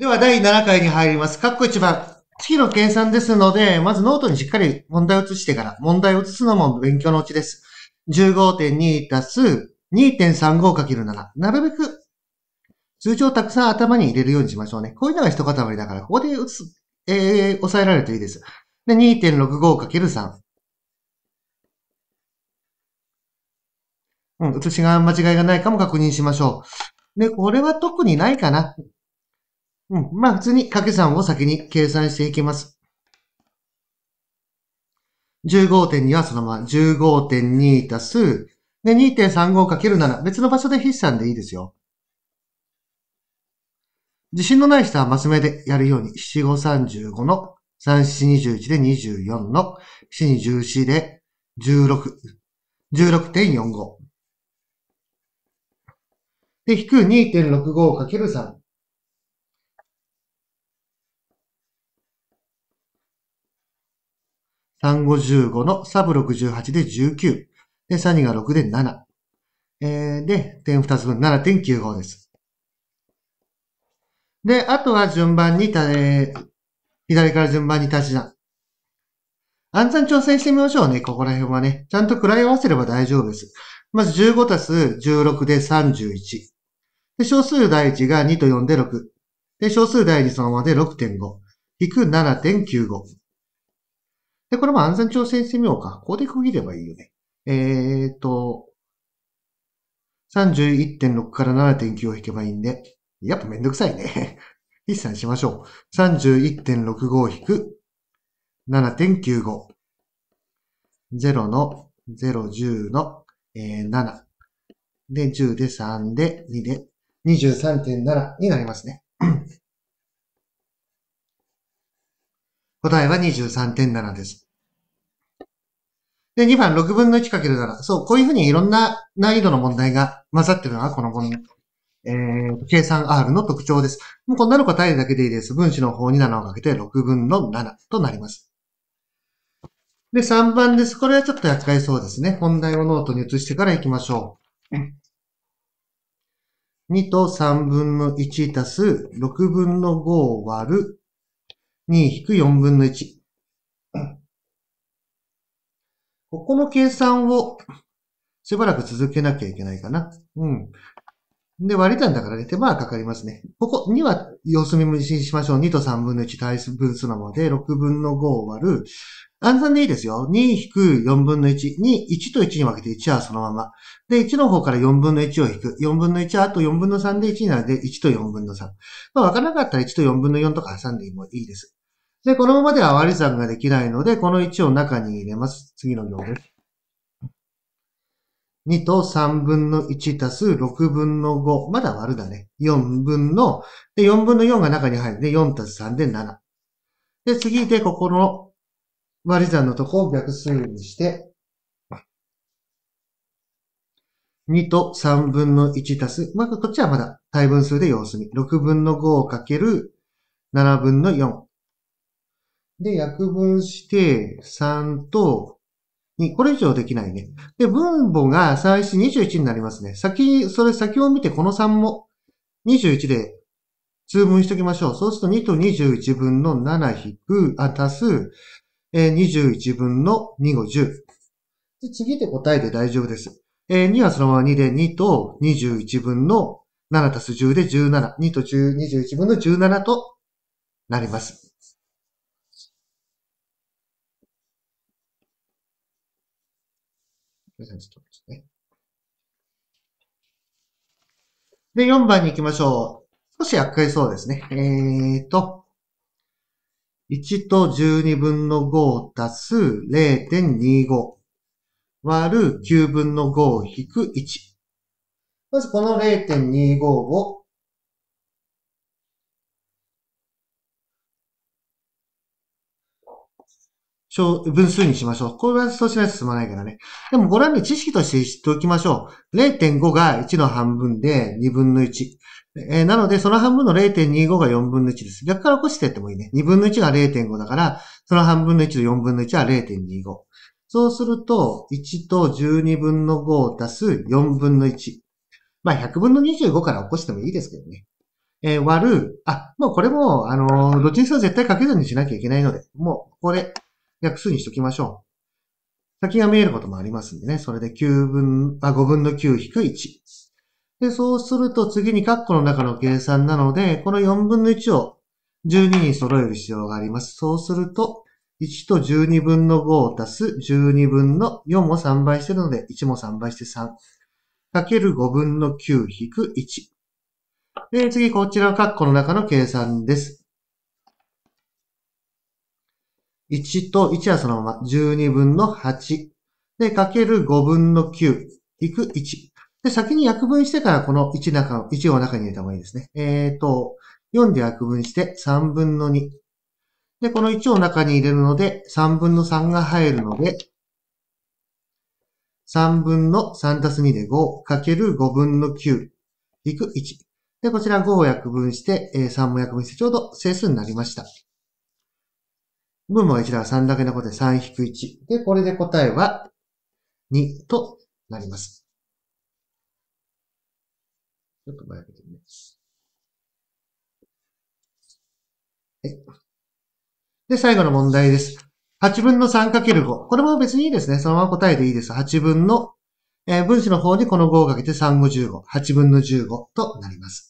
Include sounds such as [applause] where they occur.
では第7回に入ります。カッコ1番。月の計算ですので、まずノートにしっかり問題を移してから、問題を移すのも勉強のうちです。15.2足す 2.35×7。なるべく通常たくさん頭に入れるようにしましょうね。こういうのが一塊だから、ここで移す、えー、抑えられるといいです。で、2.65×3。うん、写しが間違いがないかも確認しましょう。で、これは特にないかな。うん。まあ普通に掛け算を先に計算していきます。15.2はそのまま15.2たす、で、2 3 5な7別の場所で筆算でいいですよ。自信のない人はマス目でやるように、七五三十五の、三七二十一で二十四の、七二十四で十六、十六点四五。で、引く2.65かける3。3、十5のサブ68で19。で、サニが6で7。えー、で、点2つ分、7.95です。で、あとは順番にた、えー、左から順番に足し算。暗算挑戦してみましょうね、ここら辺はね。ちゃんと位を合わせれば大丈夫です。まず15足す16で31。で、小数第1が2と4で6。で、小数第2そのままで6.5。引く7.95。で、これも安全調整してみようか。ここで区切ればいいよね。えーと、31.6から7.9を引けばいいんで、やっぱめんどくさいね。一 [laughs] 算しましょう。31.65引く7.95。0の0、10の、えー、7。で、10で3で2で23.7になりますね。答えは23.7です。で、2番、6分の1な7そう、こういうふうにいろんな難易度の問題が混ざってるのが、この問題。えー、計算 R の特徴です。もうこんなの答えるだけでいいです。分子の方に7をかけて6分の7となります。で、3番です。これはちょっと厄介そうですね。本題をノートに移してから行きましょう。2と3分の1足す6分の5を割る2-4分の1。[coughs] ここの計算をしばらく続けなきゃいけないかな。うん。で、割りたんだからね、手間はかかりますね。ここ2は様子見無視しましょう。2と3分の1対分数なので、6分の5を割る。暗算でいいですよ。2-4分の1 2、1と1に分けて1はそのまま。で、1の方から4分の1を引く。4分の1はあと4分の3で1になるので、1と4分の3。まあ、わからなかったら1と4分の4とか挟んでもいいです。で、このままでは割り算ができないので、この1を中に入れます。次の行です。2と3分の1足す6分の5。まだ割るだね。4分の、で、4分の4が中に入るんで、4足す3で7。で、次で、ここの割り算のとこを逆数にして、2と3分の1足す、まあ、こっちはまだ対分数で様子見。6分の5をかける7分の4。で、約分して、3と2、これ以上できないね。で、分母が最初21になりますね。先、それ先を見てこの3も21で通分しときましょう。そうすると2と21分の7引く、あ、足す、えー、21分の2を10。で、次で答えで大丈夫です。えー、2はそのまま2で2と21分の7足す10で17、2と21分の17となります。プレゼントですね。で、4番に行きましょう。少し厄介そうですね。えーと、1と12分の5足す0.25割る9分の5引く1。まずこの0.25を分数にしましょう。これはそうしないと進まないからね。でもこれはね、知識として知っておきましょう。0.5が1の半分で2分の1。えー、なので、その半分の0.25が4分の1です。逆から起こしていってもいいね。2分の1が0.5だから、その半分の1と4分の1は0.25。そうすると、1と12分の5を足す4分の1。まあ、100分の25から起こしてもいいですけどね。えー、割る、あ、もうこれも、あのー、どっちにせよ絶対掛け算にしなきゃいけないので、もう、これ、約数にしときましょう。先が見えることもありますんでね。それで9分、あ、5分の9引く1。で、そうすると次に括弧の中の計算なので、この4分の1を12に揃える必要があります。そうすると、1と12分の5を足す12分の4も3倍してるので、1も3倍して3。かける5分の9引く1。で、次、こちらは括弧の中の計算です。1と1はそのまま12分の8。で、かける5分の9、いく1。で、先に約分してからこの1中、1を中に入れた方がいいですね。えっ、ー、と、4で約分して3分の2。で、この1を中に入れるので、3分の3が入るので、3分の3たす2で5かける5分の9いく1。で、こちら5を約分して、3も約分してちょうど整数になりました。分母が1だから3だけのことで3引く1。で、これで答えは2となります。ちょっと前開けてみます。はい。で、最後の問題です。8分の 3×5。これも別にいいですね。そのまま答えていいです。8分の、えー、分子の方にこの5をかけて3を15。8分の15となります。